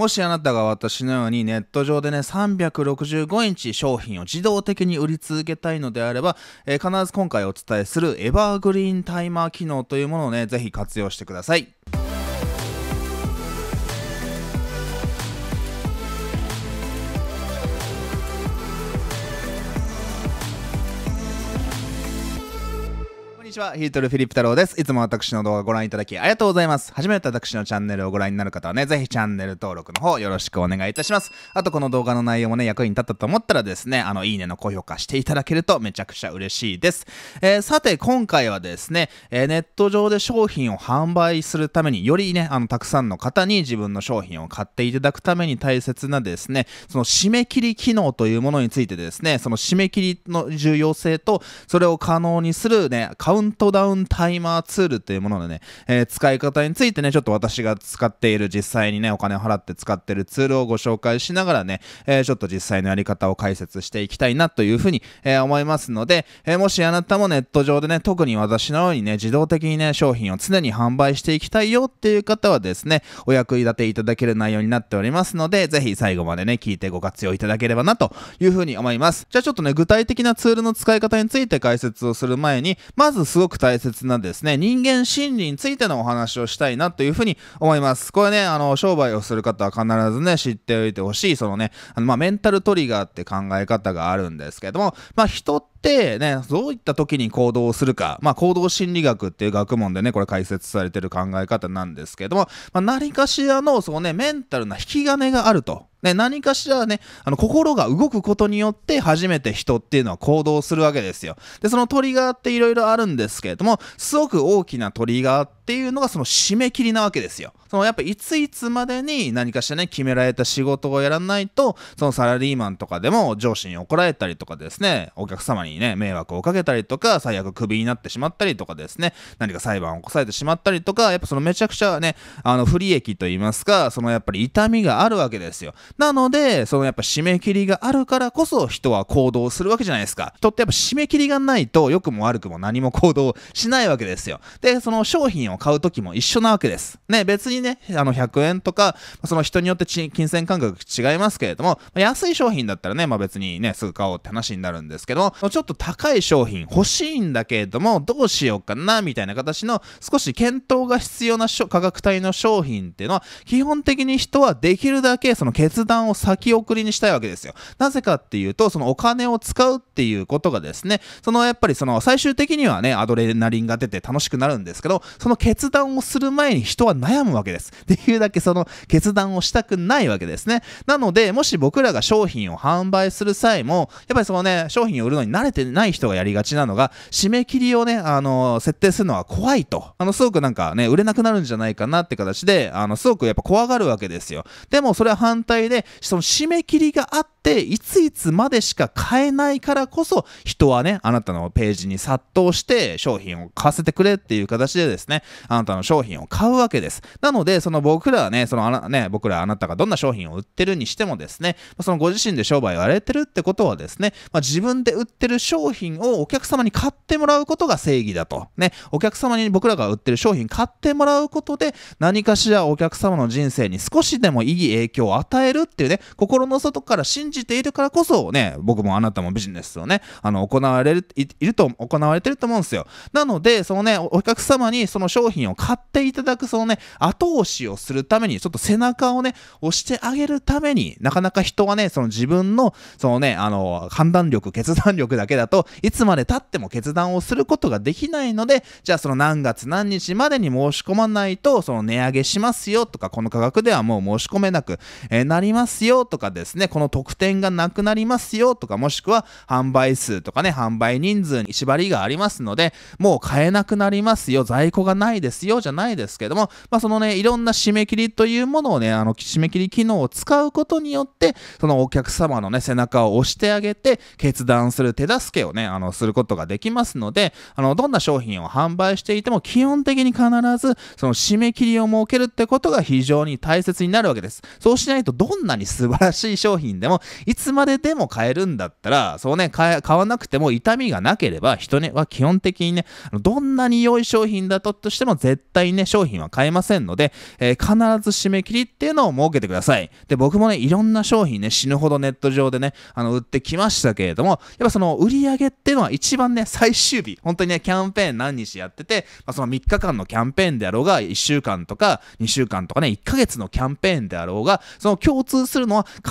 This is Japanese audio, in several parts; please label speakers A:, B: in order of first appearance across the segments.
A: もしあなたが私のようにネット上でね、365インチ商品を自動的に売り続けたいのであれば、えー、必ず今回お伝えするエバーグリーンタイマー機能というものをね、ぜひ活用してください。にちは、ヒートルフィリップ太郎です。いつも私の動画をご覧いただきありがとうございます。初めて私のチャンネルをご覧になる方はね、ぜひチャンネル登録の方よろしくお願いいたします。あとこの動画の内容もね、役に立ったと思ったらですね、あの、いいねの高評価していただけるとめちゃくちゃ嬉しいです。えー、さて、今回はですね、えー、ネット上で商品を販売するために、よりね、あの、たくさんの方に自分の商品を買っていただくために大切なですね、その締め切り機能というものについてですね、その締め切りの重要性と、それを可能にするね、ントダウンタイマーツールというもののね、えー、使い方についてね、ちょっと私が使っている、実際にね、お金を払って使ってるツールをご紹介しながらね、えー、ちょっと実際のやり方を解説していきたいなというふうに、えー、思いますので、えもしあなたもネット上でね、特に私のようにね、自動的にね、商品を常に販売していきたいよっていう方はですね、お役に立ていただける内容になっておりますので、ぜひ最後までね、聞いてご活用いただければなというふうに思います。じゃあちょっとね、具体的なツールの使い方について解説をする前に、まずすごく大切なですね、人間心理についてのお話をしたいなというふうに思います。これね、あの、商売をする方は必ずね、知っておいてほしい、そのね、あのまあ、メンタルトリガーって考え方があるんですけども、まあ、人ってね、どういった時に行動をするか、まあ、行動心理学っていう学問でね、これ解説されてる考え方なんですけども、まあ、何かしらの、そのね、メンタルな引き金があると。ね、何かしらね、あの、心が動くことによって初めて人っていうのは行動するわけですよ。で、そのトリガーっていろいろあるんですけれども、すごく大きなトリガーっていうのがその締め切りなわけですよ。そのやっぱいついつまでに何かしてね、決められた仕事をやらないと、そのサラリーマンとかでも上司に怒られたりとかですね、お客様にね、迷惑をかけたりとか、最悪クビになってしまったりとかですね、何か裁判を起こされてしまったりとか、やっぱそのめちゃくちゃね、あの、不利益と言いますか、そのやっぱり痛みがあるわけですよ。なので、そのやっぱ締め切りがあるからこそ人は行動するわけじゃないですか。人ってやっぱ締め切りがないと良くも悪くも何も行動しないわけですよ。で、その商品を買う時も一緒なわけです。ね、別にね、あの100円とか、その人によって金銭感覚違いますけれども、安い商品だったらね、まあ別にね、すぐ買おうって話になるんですけども、ちょっと高い商品欲しいんだけれども、どうしようかな、みたいな形の少し検討が必要な価格帯の商品っていうのは、基本的に人はできるだけその決断を先送りにしたいわけですよ。なぜかっていうと、そのお金を使うっていうことがですね、そのやっぱりその最終的にはね、アドレナリンが出て楽しくなるんですけど、その決断をする前に人は悩むわけですけです。できるだけその決断をしたくないわけですね。なので、もし僕らが商品を販売する際も、やっぱりそのね、商品を売るのに慣れてない人がやりがちなのが、締め切りをね、あの、設定するのは怖いと。あの、すごくなんかね、売れなくなるんじゃないかなって形で、あの、すごくやっぱ怖がるわけですよ。でも、それは反対で、その締め切りがあって、っていついつまでしか買えないからこそ人はねあなたのページに殺到して商品を買わせてくれっていう形でですねあなたの商品を買うわけですなのでその僕らはねそのあなね僕らあなたがどんな商品を売ってるにしてもですねそのご自身で商売をやれてるってことはですね、まあ、自分で売ってる商品をお客様に買ってもらうことが正義だとねお客様に僕らが売ってる商品買ってもらうことで何かしらお客様の人生に少しでもいい影響を与えるっていうね心の外から信信じているからこそね、僕もあなたもビジネスをね、あの、行われる、いると、行われてると思うんですよ。なので、そのね、お客様にその商品を買っていただく、そのね、後押しをするために、ちょっと背中をね、押してあげるために、なかなか人はね、その自分の、そのね、あの、判断力、決断力だけだといつまでたっても決断をすることができないので、じゃあその何月何日までに申し込まないと、その値上げしますよとか、この価格ではもう申し込めなく、えなりますよとかですね、この特点がなくなりますよとか、もしくは販売数とかね、販売人数に縛りがありますので、もう買えなくなりますよ、在庫がないですよ、じゃないですけども、まあ、そのね、いろんな締め切りというものをね、あの、締め切り機能を使うことによって、そのお客様のね、背中を押してあげて、決断する手助けをね、あの、することができますので、あの、どんな商品を販売していても、基本的に必ず、その締め切りを設けるってことが非常に大切になるわけです。そうしないと、どんなに素晴らしい商品でも、いつまででも買えるんだったら、そうね、買わなくても痛みがなければ、人には基本的にね、どんなに良い商品だととしても絶対にね、商品は買えませんので、えー、必ず締め切りっていうのを設けてください。で、僕もね、いろんな商品ね、死ぬほどネット上でね、あの、売ってきましたけれども、やっぱその売り上げっていうのは一番ね、最終日、本当にね、キャンペーン何日やってて、まあ、その3日間のキャンペーンであろうが、1週間とか2週間とかね、1ヶ月のキャンペーンであろうが、その共通するのは必ず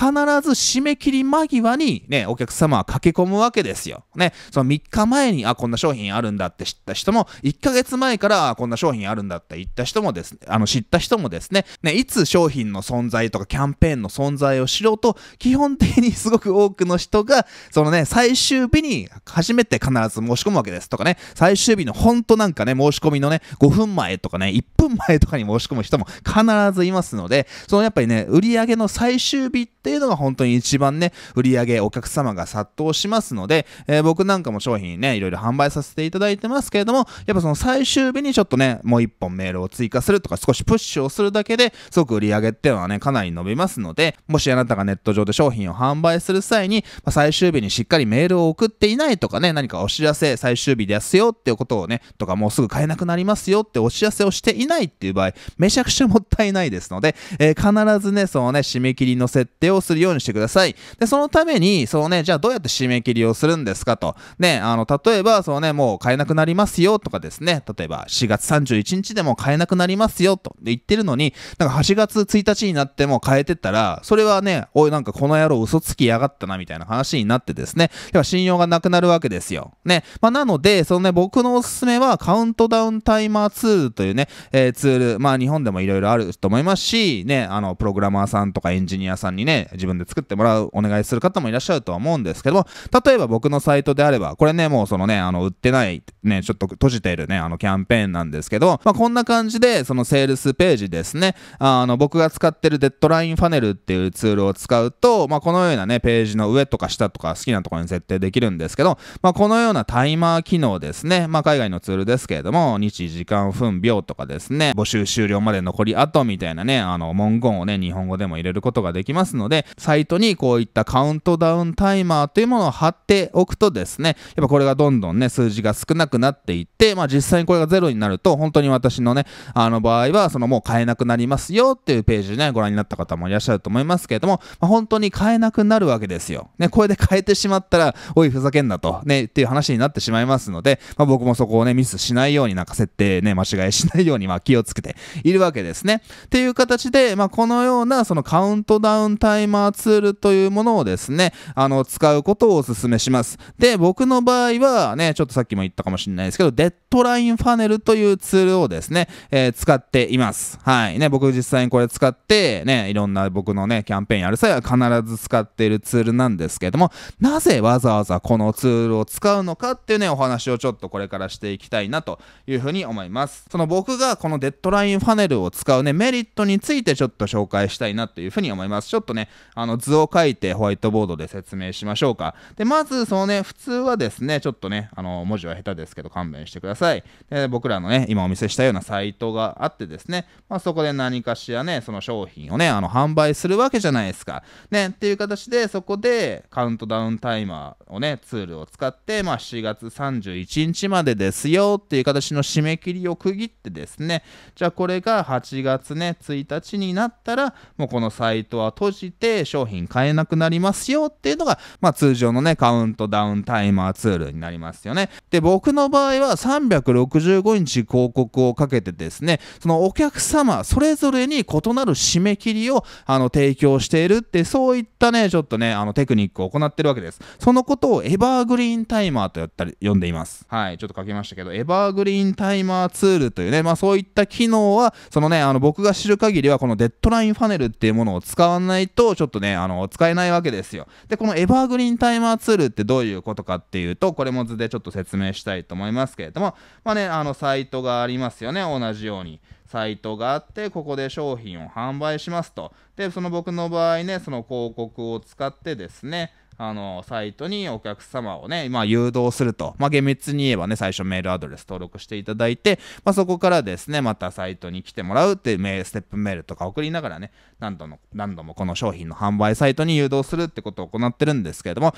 A: 締めめ切り間際にね、お客様は駆け込むわけですよ。ね、その3日前に、あ、こんな商品あるんだって知った人も、1ヶ月前から、あ、こんな商品あるんだって言った人もですね、あの、知った人もですね、ね、いつ商品の存在とかキャンペーンの存在を知ろうと、基本的にすごく多くの人が、そのね、最終日に初めて必ず申し込むわけですとかね、最終日のほんとなんかね、申し込みのね、5分前とかね、1分前とかに申し込む人も必ずいますので、そのやっぱりね、売り上げの最終日っていうのが本当に一番番ね、売り上げ、お客様が殺到しますので、えー、僕なんかも商品ね、いろいろ販売させていただいてますけれども、やっぱその最終日にちょっとね、もう一本メールを追加するとか、少しプッシュをするだけで、すごく売り上げっていうのはね、かなり伸びますので、もしあなたがネット上で商品を販売する際に、まあ、最終日にしっかりメールを送っていないとかね、何かお知らせ、最終日ですよっていうことをね、とかもうすぐ買えなくなりますよってお知らせをしていないっていう場合、めちゃくちゃもったいないですので、えー、必ずね、そのね、締め切りの設定をするようにしてください。い。で、そのために、そうね、じゃあどうやって締め切りをするんですかと。ね、あの、例えば、そうね、もう買えなくなりますよとかですね、例えば4月31日でも買えなくなりますよと言ってるのに、なんか8月1日になっても買えてたら、それはね、おい、なんかこの野郎嘘つきやがったなみたいな話になってですね、要は信用がなくなるわけですよ。ね、まあ、なので、そのね、僕のおすすめはカウントダウンタイマーツールというね、えー、ツール、まあ日本でもいろいろあると思いますし、ね、あの、プログラマーさんとかエンジニアさんにね、自分で作ってもらうう、お願いする方もいらっしゃるとは思うんですけども、例えば僕のサイトであれば、これね、もうそのね、あの、売ってない、ね、ちょっと閉じているね、あの、キャンペーンなんですけど、まあ、こんな感じで、そのセールスページですね、あの、僕が使ってるデッドラインファネルっていうツールを使うと、まあ、このようなね、ページの上とか下とか好きなところに設定できるんですけど、まあ、このようなタイマー機能ですね、まあ、海外のツールですけれども、日時間分秒とかですね、募集終了まで残りあとみたいなね、あの、文言をね、日本語でも入れることができますので、サイトにこうこういったカウントダウンタイマーというものを貼っておくとですね、やっぱこれがどんどんね、数字が少なくなっていって、まあ実際にこれがゼロになると、本当に私のね、あの場合は、そのもう買えなくなりますよっていうページね、ご覧になった方もいらっしゃると思いますけれども、まあ、本当に買えなくなるわけですよ。ね、これで買えてしまったら、おい、ふざけんなと、ね、っていう話になってしまいますので、まあ僕もそこをね、ミスしないように、なんか設定ね、間違いしないように、まあ気をつけているわけですね。っていう形で、まあこのような、そのカウントダウンタイマーツールとというものをですね、あの、使うことをお勧めします。で、僕の場合はね、ちょっとさっきも言ったかもしれないですけど、デッドラインファネルというツールをですね、えー、使っています。はい。ね、僕実際にこれ使って、ね、いろんな僕のね、キャンペーンやる際は必ず使っているツールなんですけども、なぜわざわざこのツールを使うのかっていうね、お話をちょっとこれからしていきたいなというふうに思います。その僕がこのデッドラインファネルを使うね、メリットについてちょっと紹介したいなというふうに思います。ちょっとね、あの図を書書いてホワイトボードで説明しましょうか。で、まず、そのね、普通はですね、ちょっとね、あの、文字は下手ですけど勘弁してください。で、僕らのね、今お見せしたようなサイトがあってですね、まあ、そこで何かしらね、その商品をね、あの、販売するわけじゃないですか。ね、っていう形で、そこでカウントダウンタイマーをね、ツールを使って、まあ、7月31日までですよっていう形の締め切りを区切ってですね、じゃあこれが8月ね、1日になったら、もうこのサイトは閉じて、商品買ええなくなりますよっていうのが、まあ、通常のね、カウントダウンタイマーツールになりますよね。で、僕の場合は365日広告をかけてですね、そのお客様それぞれに異なる締め切りをあの提供しているって、そういったね、ちょっとね、あのテクニックを行ってるわけです。そのことをエバーグリーンタイマーとやったり、呼んでいます。はい、ちょっと書きましたけど、エバーグリーンタイマーツールというね、まあそういった機能は、そのね、あの僕が知る限りはこのデッドラインファネルっていうものを使わないと、ちょっとね、あの、使えないわけですよ。で、このエバーグリーンタイマーツールってどういうことかっていうと、これも図でちょっと説明したいと思いますけれども、まあね、あの、サイトがありますよね、同じように。サイトがあって、ここで商品を販売しますと。で、その僕の場合ね、その広告を使ってですね、あのサイトにお客様をね、まあ、誘導すると、まあ、厳密に言えばね最初メールアドレス登録していただいて、まあ、そこからですねまたサイトに来てもらうっていうステップメールとか送りながらね何度も、何度もこの商品の販売サイトに誘導するってことを行ってるんですけれども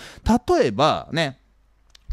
A: 例えばね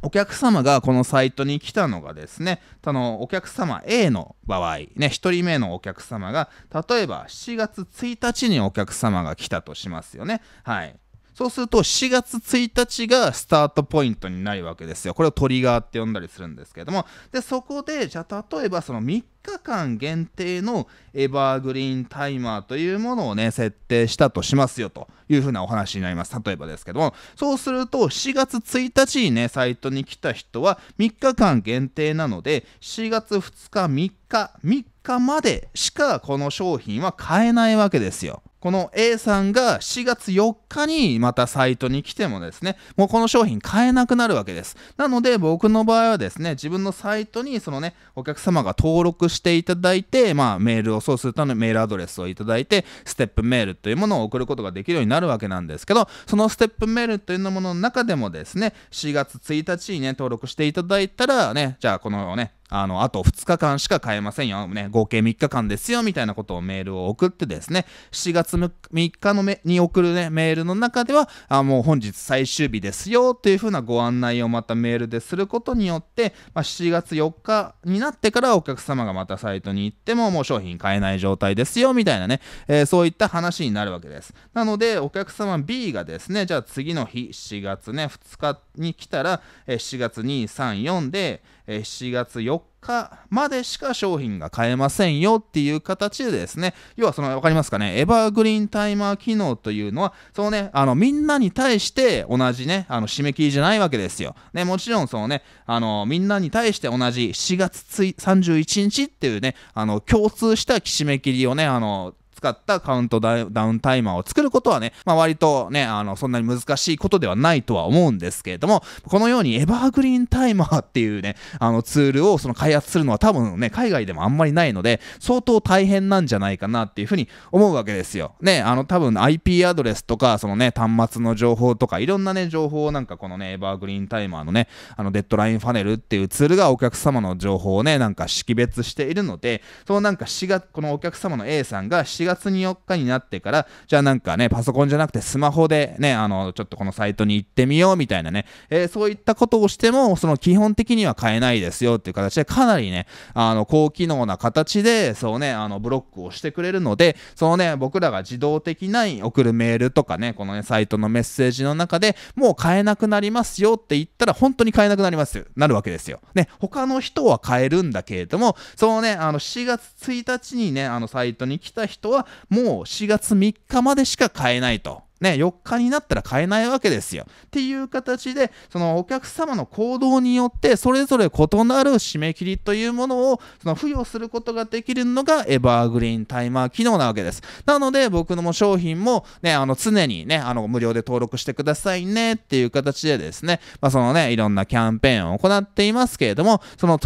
A: お客様がこのサイトに来たのがですね、そのお客様 A の場合、ね、1人目のお客様が、例えば7月1日にお客様が来たとしますよね。はい。そうすると4月1日がスタートポイントになるわけですよ。これをトリガーって呼んだりするんですけれども。で、そこで、じゃあ例えばその3日間限定のエバーグリーンタイマーというものをね、設定したとしますよというふうなお話になります。例えばですけども。そうすると4月1日にね、サイトに来た人は3日間限定なので、4月2日、3日、3日までしかこの商品は買えないわけですよ。この A さんが4月4日にまたサイトに来てもですね、もうこの商品買えなくなるわけです。なので僕の場合はですね、自分のサイトにそのね、お客様が登録していただいて、まあメールをそうするためのメールアドレスをいただいて、ステップメールというものを送ることができるようになるわけなんですけど、そのステップメールというものの中でもですね、4月1日にね、登録していただいたらね、じゃあこのね、あの、あと2日間しか買えませんよ、ね、合計3日間ですよ、みたいなことをメールを送ってですね、7月3日のめに送る、ね、メールの中では、あもう本日最終日ですよ、というふうなご案内をまたメールですることによって、まあ、7月4日になってからお客様がまたサイトに行っても、もう商品買えない状態ですよ、みたいなね、えー、そういった話になるわけです。なので、お客様 B がですね、じゃあ次の日、7月ね、2日に来たら、えー、7月2、3、4で、え7月4日までしか商品が買えませんよっていう形でですね、要はその、わかりますかね、エバーグリーンタイマー機能というのは、そのね、あの、みんなに対して同じね、あの、締め切りじゃないわけですよ。ね、もちろんそのね、あの、みんなに対して同じ7月31日っていうね、あの、共通した締め切りをね、あの、使ったカウントダウンタイマーを作ることはね、まあ、割とね、あの、そんなに難しいことではないとは思うんですけれども、このようにエバーグリーンタイマーっていうね、あのツールをその開発するのは多分ね、海外でもあんまりないので、相当大変なんじゃないかなっていうふうに思うわけですよ。ね、あの多分 IP アドレスとか、そのね、端末の情報とか、いろんなね、情報をなんかこのね、エバーグリーンタイマーのね、あのデッドラインファネルっていうツールがお客様の情報をね、なんか識別しているので、そのなんか4月、このお客様の A さんが4月月に4日になってから、じゃあなんかね、パソコンじゃなくてスマホでね、あの、ちょっとこのサイトに行ってみようみたいなね、えー、そういったことをしても、その基本的には買えないですよっていう形で、かなりね、あの、高機能な形で、そうね、あの、ブロックをしてくれるので、そのね、僕らが自動的な送るメールとかね、このね、サイトのメッセージの中でもう買えなくなりますよって言ったら、本当に買えなくなりますよ、なるわけですよ。ね、他の人は買えるんだけれども、そのね、あの、7月1日にね、あの、サイトに来た人は、はもう4月3日までしか買えないと。ね、4日になったら買えないわけですよ。っていう形で、そのお客様の行動によって、それぞれ異なる締め切りというものをその付与することができるのがエバーグリーンタイマー機能なわけです。なので、僕のも商品も、ね、あの常にね、あの無料で登録してくださいねっていう形でですね、まあ、そのね、いろんなキャンペーンを行っていますけれども、その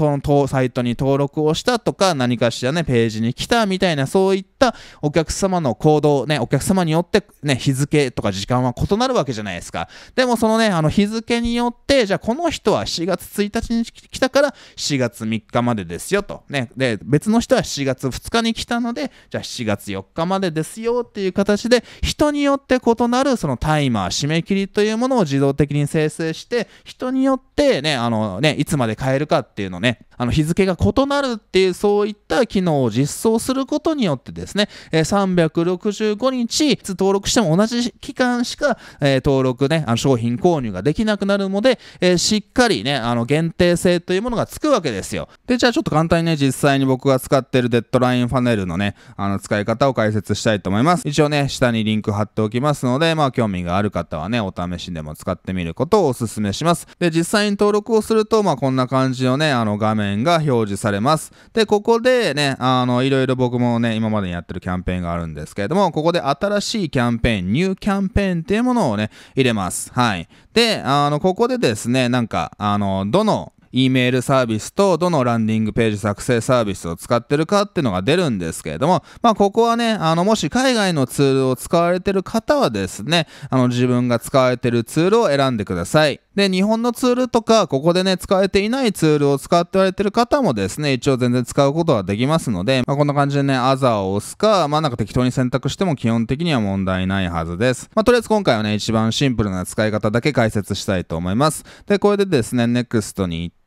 A: サイトに登録をしたとか、何かしらね、ページに来たみたいな、そういったったお客様の行動、ね、お客様によって、ね、日付とか時間は異なるわけじゃないですか。でもそのね、あの日付によって、じゃあこの人は7月1日に来たから7月3日までですよと。ね、で、別の人は7月2日に来たので、じゃあ7月4日までですよっていう形で、人によって異なるそのタイマー、締め切りというものを自動的に生成して、人によってね、あのね、いつまで変えるかっていうのね、あの日付が異なるっていうそういった機能を実装することによってですですね、え365日、登録しても同じ期間しか、え登録ね、あの商品購入ができなくなるので、えしっかりね、あの限定性というものがつくわけですよ。で、じゃあちょっと簡単にね、実際に僕が使ってるデッドラインファネルのね、あの使い方を解説したいと思います。一応ね、下にリンク貼っておきますので、まあ興味がある方はね、お試しでも使ってみることをお勧めします。で、実際に登録をすると、まあこんな感じのね、あの画面が表示されます。で、ここでね、あの、いろいろ僕もね、今までにやっってるキャンペーンがあるんですけれども、ここで新しいキャンペーン、ニューキャンペーンっていうものをね、入れます。はい。で、あの、ここでですね、なんか、あの、どの E メールサービスとどのランディングページ作成サービスを使ってるかっていうのが出るんですけれども、まあ、ここはね、あの、もし海外のツールを使われてる方はですね、あの、自分が使われてるツールを選んでください。で、日本のツールとか、ここでね、使えていないツールを使ってられてる方もですね、一応全然使うことはできますので、まあ、こんな感じでね、アザーを押すか、まあなんか適当に選択しても基本的には問題ないはずです。まあとりあえず今回はね、一番シンプルな使い方だけ解説したいと思います。で、これでですね、NEXT に行って、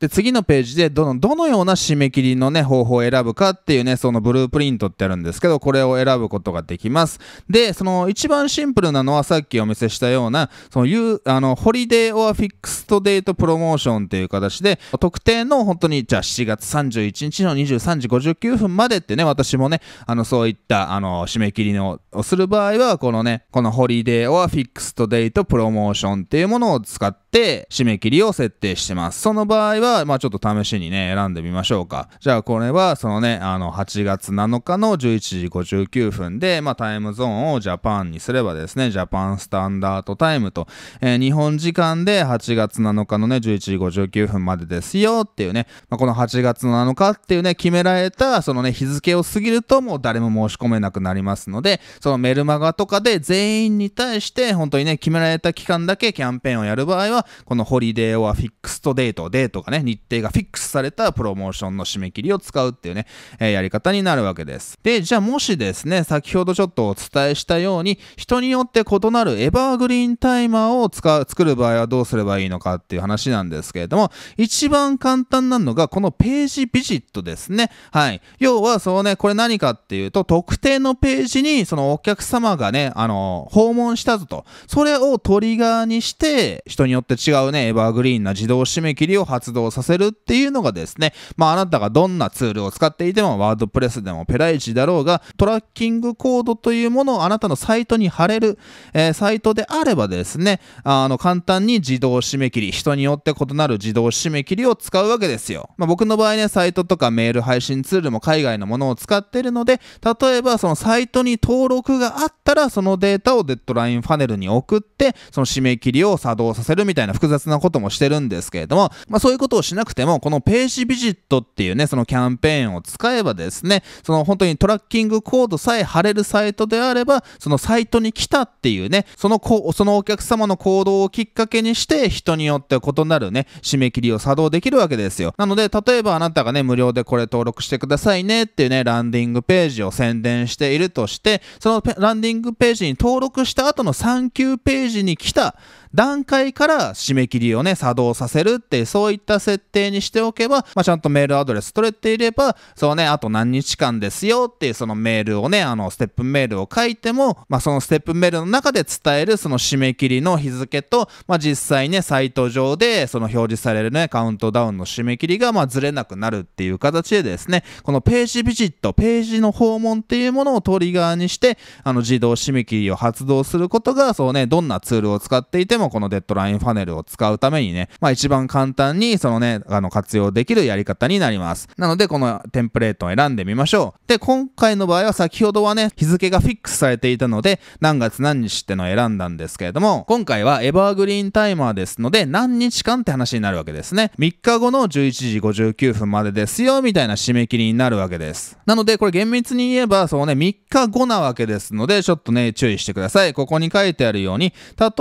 A: で、次のページでどの、どのような締め切りのね、方法を選ぶかっていうね、そのブループリントってあるんですけど、これを選ぶことができます。で、その一番シンプルなのはさっきお見せしたような、その、ゆあの、ホリデーオアフィックストデートプロモーションっていう形で、特定の本当に、じゃあ7月31日の23時59分までってね、私もね、あの、そういった、あの、締め切りのをする場合は、このね、このホリデーオアフィックストデートプロモーションっていうものを使って、締め切りを設定してます。その場合は、ら、まあちょっと試しにね、選んでみましょうか。じゃあこれは、そのね、あの、8月7日の11時59分で、まあタイムゾーンをジャパンにすればですね、ジャパンスタンダードタイムと、えー、日本時間で8月7日のね、11時59分までですよっていうね、まあ、この8月7日っていうね、決められた、そのね、日付を過ぎるともう誰も申し込めなくなりますので、そのメルマガとかで全員に対して、本当にね、決められた期間だけキャンペーンをやる場合は、このホリデーオアフィックストデート、デートがね、日程がフィックスされたプロモーションの締め切りを使うっていうね、えー、やり方になるわけです。で、じゃあもしですね、先ほどちょっとお伝えしたように、人によって異なるエバーグリーンタイマーを使う、作る場合はどうすればいいのかっていう話なんですけれども、一番簡単なのが、このページビジットですね。はい。要は、そのね、これ何かっていうと、特定のページに、そのお客様がね、あの、訪問したぞと、それをトリガーにして、人によって違うね、エバーグリーンな自動締め切りを発動させるっていうのがですね、まあ、あなたがどんなツールを使っていても、ワードプレスでもペライチだろうが、トラッキングコードというものをあなたのサイトに貼れる、えー、サイトであればですね、あの、簡単に自動締め切り、人によって異なる自動締め切りを使うわけですよ。まあ、僕の場合ね、サイトとかメール配信ツールも海外のものを使ってるので、例えばそのサイトに登録があったら、そのデータをデッドラインファネルに送って、その締め切りを作動させるみたいな複雑なこともしてるんですけれども、まあ、そういうことことをしなくても、このページビジットっていうね、そのキャンペーンを使えばですね、その本当にトラッキングコードさえ貼れるサイトであれば、そのサイトに来たっていうね、そのこそのお客様の行動をきっかけにして、人によって異なるね、締め切りを作動できるわけですよ。なので、例えばあなたがね、無料でこれ登録してくださいねっていうね、ランディングページを宣伝しているとして、そのランディングページに登録した後の産休ページに来た段階から締め切りをね、作動させるって、そういった設定にしておけば、まあ、ちゃんとメールアドレス取れていれば、そうね、あと何日間ですよっていうそのメールをね、あの、ステップメールを書いても、まあ、そのステップメールの中で伝えるその締め切りの日付と、まあ、実際ね、サイト上でその表示されるね、カウントダウンの締め切りが、まあ、ずれなくなるっていう形でですね、このページビジット、ページの訪問っていうものをトリガーにして、あの、自動締め切りを発動することが、そうね、どんなツールを使っていても、このデッドラインファネルを使うためにね、まあ、一番簡単に、そののね、あの、活用できるやり方になります。なので、このテンプレートを選んでみましょう。で、今回の場合は先ほどはね、日付がフィックスされていたので、何月何日ってのを選んだんですけれども、今回はエバーグリーンタイマーですので、何日間って話になるわけですね。3日後の11時59分までですよ、みたいな締め切りになるわけです。なので、これ厳密に言えば、そうね、3日後なわけですので、ちょっとね、注意してください。ここに書いてあるように、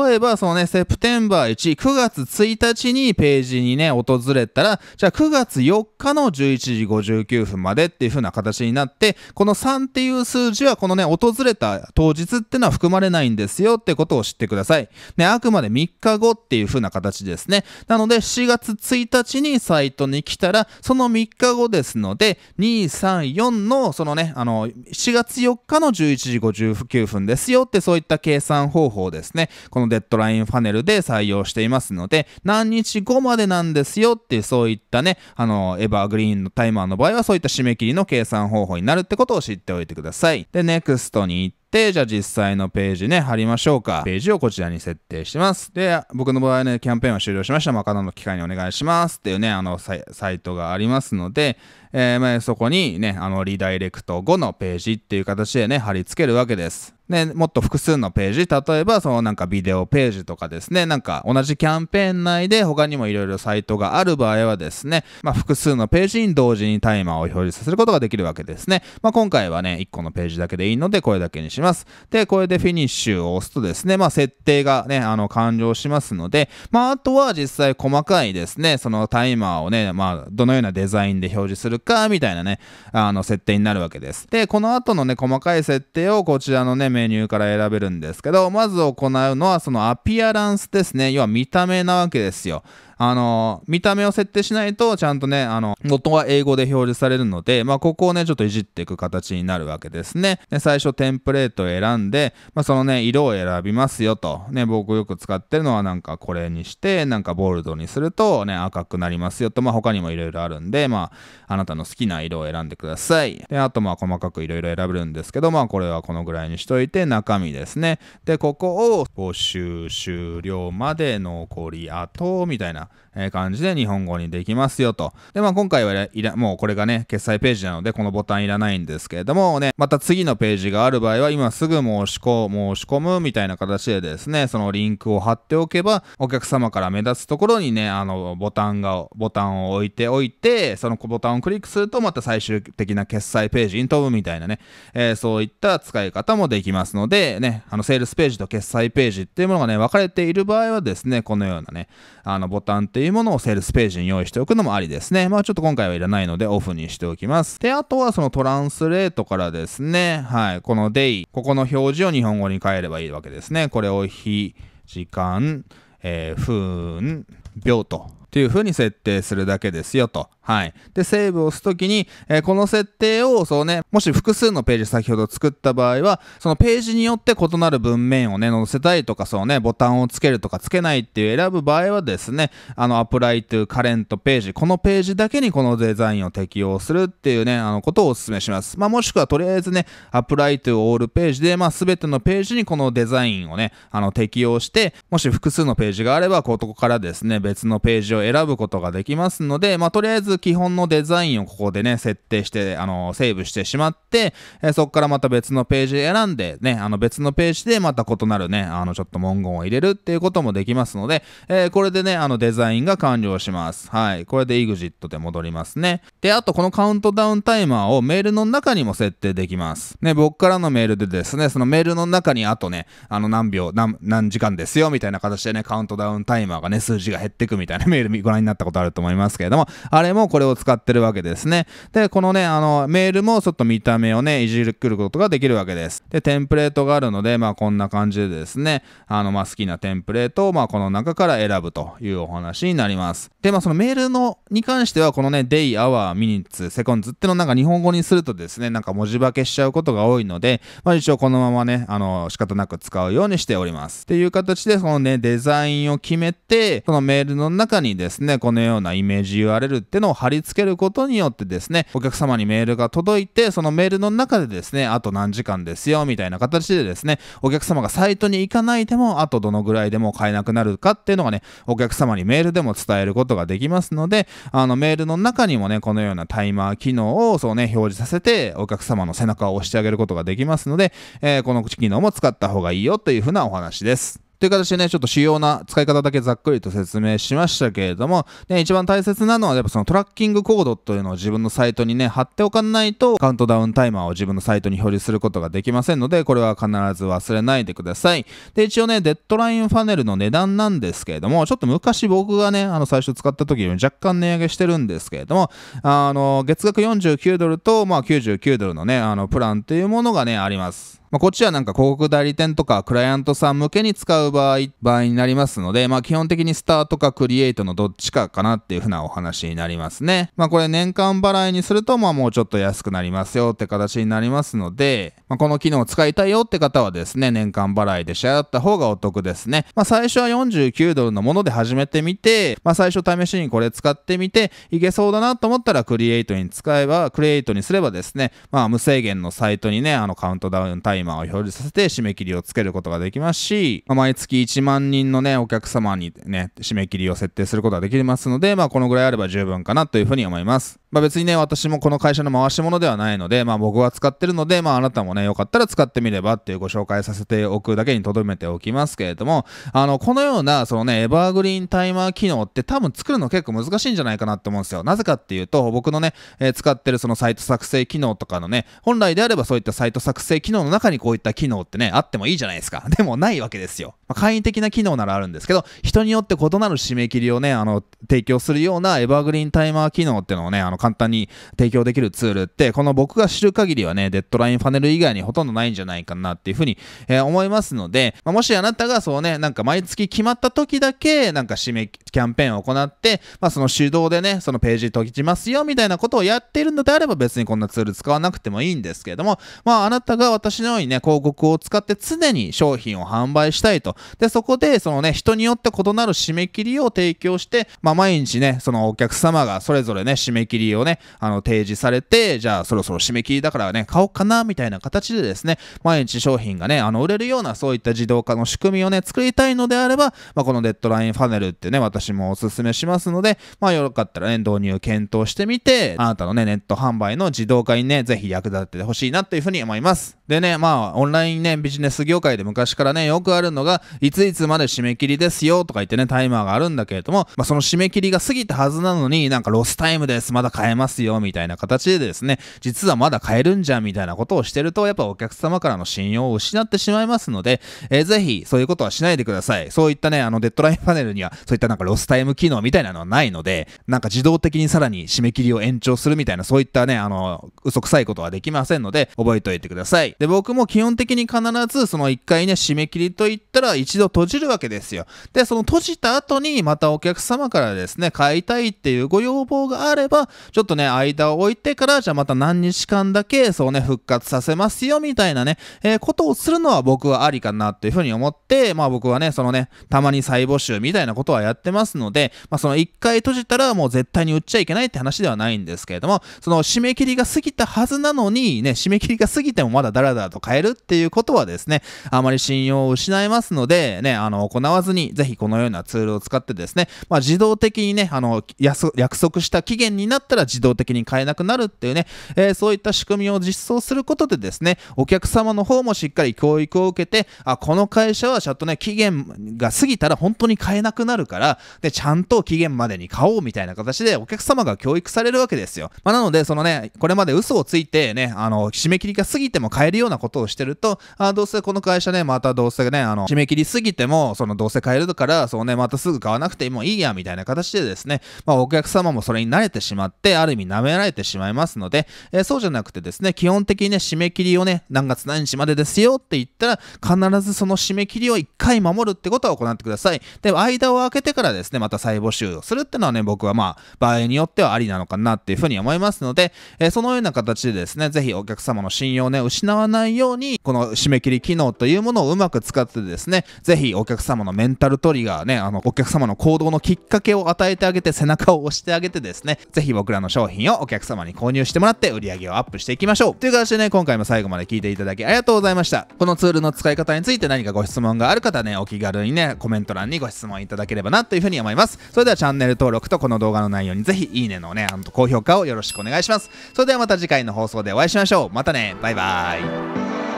A: 例えば、そのね、セプテンバー1、9月1日にページにね、訪訪れたら、じゃあ9月4日の11時59分までっていう風な形になって、この3っていう数字はこのね、訪れた当日ってのは含まれないんですよってことを知ってください。ね、あくまで3日後っていう風な形ですね。なので7月1日にサイトに来たら、その3日後ですので、234のそのね、あの、7月4日の11時59分ですよってそういった計算方法ですね。このデッドラインファネルで採用していますので、何日後までなんですよよってそういったね、あの、エバーグリーンのタイマーの場合はそういった締め切りの計算方法になるってことを知っておいてください。で、NEXT に行って、じゃあ実際のページね、貼りましょうか。ページをこちらに設定してます。で、僕の場合ね、キャンペーンは終了しました。まかロの機会にお願いしますっていうね、あのサイ、サイトがありますので、えー、まあ、そこにね、あの、リダイレクト5のページっていう形でね、貼り付けるわけです。ね、もっと複数のページ、例えばそのなんかビデオページとかですね、なんか同じキャンペーン内で他にもいろいろサイトがある場合はですね、まあ、複数のページに同時にタイマーを表示させることができるわけですね。まあ、今回はね、1個のページだけでいいのでこれだけにします。で、これでフィニッシュを押すとですね、まあ、設定がね、あの完了しますので、まあ、あとは実際細かいですね、そのタイマーをね、まあ、どのようなデザインで表示するか、みたいなね、あの設定になるわけです。で、この後のね、細かい設定をこちらのね、メニューから選べるんですけど、まず行うのはそのアピアランスですね。要は見た目なわけですよ。あの、見た目を設定しないと、ちゃんとね、あの、元は英語で表示されるので、まあ、ここをね、ちょっといじっていく形になるわけですね。で、最初テンプレートを選んで、まあ、そのね、色を選びますよと。ね、僕よく使ってるのはなんかこれにして、なんかボルドにするとね、赤くなりますよと。まあ、他にも色々あるんで、まあ、あなたの好きな色を選んでください。で、あとまあ、細かく色々選べるんですけど、まあ、これはこのぐらいにしといて、中身ですね。で、ここを募集終了まで残りあと、みたいな感じで日本語にできますよと。で、まあ今回はいら、もうこれがね、決済ページなのでこのボタンいらないんですけれどもね、また次のページがある場合は今すぐ申し込む、申し込むみたいな形でですね、そのリンクを貼っておけばお客様から目立つところにね、あのボタンが、ボタンを置いておいて、そのボタンをクリックするとまた最終的な決済ページに飛ぶみたいなね、えー、そういった使い方もできますので、ね、あのセールスページと決済ページっていうものがね、分かれている場合はですね、このようなね、あのボタン欄っていうものをセールスページに用意しておくのもありですね。まあちょっと今回はいらないのでオフにしておきます。で、あとはそのトランスレートからですね、はい、このデイ、ここの表示を日本語に変えればいいわけですね。これを日、時間、えー、分、秒と。っていう風に設定するだけですよと。はい。で、セーブを押すときに、えー、この設定を、そうね、もし複数のページ先ほど作った場合は、そのページによって異なる文面をね、載せたいとか、そうね、ボタンをつけるとか、つけないっていう選ぶ場合はですね、あの、apply to current ページ、このページだけにこのデザインを適用するっていうね、あの、ことをお勧めします。まあ、もしくはとりあえずね、apply to all ページで、ますべてのページにこのデザインをね、あの、適用して、もし複数のページがあれば、ここからですね、別のページを選ぶことができますので、まあ、とりあえず基本のデザインをここでね、設定して、あの、セーブしてしまって、えー、そこからまた別のページ選んで、ね、あの別のページでまた異なるね、あのちょっと文言を入れるっていうこともできますので、えー、これでね、あのデザインが完了します。はい。これで EXIT で戻りますね。で、あとこのカウントダウンタイマーをメールの中にも設定できます。ね、僕からのメールでですね、そのメールの中にあとね、あの何秒、何、何時間ですよみたいな形でね、カウントダウンタイマーがね、数字が減ってくみたいなメールご覧になったことあると思いますけれども、あれもこれを使ってるわけですね。で、このね、あの、メールもちょっと見た目をね、いじるくることができるわけです。で、テンプレートがあるので、まあこんな感じでですね、あの、まあ好きなテンプレートを、まあこの中から選ぶというお話になります。で、まあそのメールの、に関しては、このね、day, hour, minutes, seconds ってのなんか日本語にするとですね、なんか文字化けしちゃうことが多いので、まあ一応このままね、あの、仕方なく使うようにしております。っていう形で、そのね、デザインを決めて、そのメールの中にですね、このようなイメージ URL ってのをのを貼り付けることによってですね、お客様にメールが届いて、そのメールの中でですね、あと何時間ですよ、みたいな形でですね、お客様がサイトに行かないでも、あとどのぐらいでも買えなくなるかっていうのがね、お客様にメールでも伝えることができますので、あのメールの中にもね、このようなタイマー機能をそうね、表示させて、お客様の背中を押してあげることができますので、えー、この機能も使った方がいいよというふうなお話です。という形でね、ちょっと主要な使い方だけざっくりと説明しましたけれども、ね、一番大切なのは、やっぱそのトラッキングコードというのを自分のサイトにね、貼っておかないと、カウントダウンタイマーを自分のサイトに表示することができませんので、これは必ず忘れないでください。で、一応ね、デッドラインファネルの値段なんですけれども、ちょっと昔僕がね、あの、最初使った時より若干値上げしてるんですけれども、あの、月額49ドルと、まあ、99ドルのね、あの、プランというものがね、あります。まあ、こっちはなんか広告代理店とかクライアントさん向けに使う場合、場合になりますので、まあ、基本的にスターとかクリエイトのどっちかかなっていうふうなお話になりますね。まあ、これ年間払いにすると、まあ、もうちょっと安くなりますよって形になりますので、まあ、この機能を使いたいよって方はですね、年間払いで支払った方がお得ですね。まあ、最初は49ドルのもので始めてみて、まあ、最初試しにこれ使ってみて、いけそうだなと思ったらクリエイトに使えば、クリエイトにすればですね、まあ、無制限のサイトにね、あのカウントダウンタイイマーを表示させて締め切りをつけることができますし、まあ、毎月1万人のね、お客様にね、締め切りを設定することができますので、まあ、このぐらいあれば十分かなというふうに思います。まあ、別にね、私もこの会社の回し物ではないので、まあ、僕は使ってるので、まあ、あなたもね、よかったら使ってみればっていうご紹介させておくだけに留めておきますけれども、あの、このような、そのね、エバーグリーンタイマー機能って多分作るの結構難しいんじゃないかなと思うんですよ。なぜかっていうと、僕のね、えー、使ってるそのサイト作成機能とかのね、本来であればそういったサイト作成機能の中にこういった機能ってね、あってもいいじゃないですか。でもないわけですよ。まあ、簡易的な機能ならあるんですけど、人によって異なる締め切りをね、あの、提供するようなエバーグリーンタイマー機能っていうのをね、あの、簡単に提供できるツールって、この僕が知る限りはね、デッドラインファネル以外にほとんどないんじゃないかなっていうふうに、えー、思いますので、まあ、もしあなたがそうね、なんか毎月決まった時だけ、なんか締めキャンペーンを行って、まあ、その手動でね、そのページ解きますよみたいなことをやっているのであれば別にこんなツール使わなくてもいいんですけれども、まあ、あなたが私のようにね、広告を使って常に商品を販売したいと。で、そこで、そのね、人によって異なる締め切りを提供して、まあ、毎日ね、そのお客様がそれぞれね、締め切りをね、あの、提示されて、じゃあそろそろ締め切りだからね、買おうかな、みたいな形でですね、毎日商品がね、あの、売れるようなそういった自動化の仕組みをね、作りたいのであれば、まあ、このデッドラインファネルってね、私もおすすめしますので、まあ、よかったらね、導入検討してみて、あなたのね、ネット販売の自動化にね、ぜひ役立ててほしいなというふうに思います。でね、まあ、オンラインね、ビジネス業界で昔からね、よくあるのが、いついつまで締め切りですよとか言ってね、タイマーがあるんだけれども、まあ、その締め切りが過ぎたはずなのに、なんかロスタイムです、まだ買えますよみたいな形でですね、実はまだ買えるんじゃんみたいなことをしてると、やっぱお客様からの信用を失ってしまいますので、えー、ぜひそういうことはしないでください。そういったね、あのデッドラインパネルにはそういったなんかロスタイム機能みたいなのはないので、なんか自動的にさらに締め切りを延長するみたいな、そういったね、あの、嘘くさいことはできませんので、覚えておいてください。で、僕も基本的に必ずその1回ね、締め切りといったら一度閉じるわけですよ。で、その閉じた後にまたお客様からですね、買いたいっていうご要望があれば、ちょっとね、間を置いてから、じゃあまた何日間だけ、そうね、復活させますよ、みたいなね、えー、ことをするのは僕はありかな、というふうに思って、まあ僕はね、そのね、たまに再募集みたいなことはやってますので、まあその一回閉じたらもう絶対に売っちゃいけないって話ではないんですけれども、その締め切りが過ぎたはずなのに、ね、締め切りが過ぎてもまだダラダラと変えるっていうことはですね、あまり信用を失いますので、ね、あの、行わずに、ぜひこのようなツールを使ってですね、まあ自動的にね、あの、約束した期限になったらら自動的に買えなくなるっていうね、えー、そういった仕組みを実装することでですね、お客様の方もしっかり教育を受けて、あ、この会社はちゃんとね、期限が過ぎたら本当に買えなくなるから、で、ちゃんと期限までに買おうみたいな形でお客様が教育されるわけですよ。まあ、なので、そのね、これまで嘘をついてね、あの、締め切りが過ぎても買えるようなことをしてると、あ、どうせこの会社ね、またどうせね、あの、締め切り過ぎても、その、どうせ買えるから、そうね、またすぐ買わなくてもいいや、みたいな形でですね、まあ、お客様もそれに慣れてしまって、ってある意味舐められてしまいますので、えー、そうじゃなくてですね、基本的にね、締め切りをね、何月何日までですよって言ったら、必ずその締め切りを1回守るってことは行ってください。で、間を空けてからですね、また再募集をするってのはね、僕はまあ、場合によってはありなのかなっていうふうに思いますので、えー、そのような形でですね、ぜひお客様の信用をね、失わないように、この締め切り機能というものをうまく使ってですね、ぜひお客様のメンタルトリガーね、あの、お客様の行動のきっかけを与えてあげて、背中を押してあげてですね、ぜひ僕らの商品をお客様に購入してもらって売り上げをアップしていきましょう。という形でね、今回も最後まで聞いていただきありがとうございました。このツールの使い方について何かご質問がある方ね、お気軽にね、コメント欄にご質問いただければなというふうに思います。それではチャンネル登録とこの動画の内容にぜひいいねのね、あの高評価をよろしくお願いします。それではまた次回の放送でお会いしましょう。またね、バイバーイ。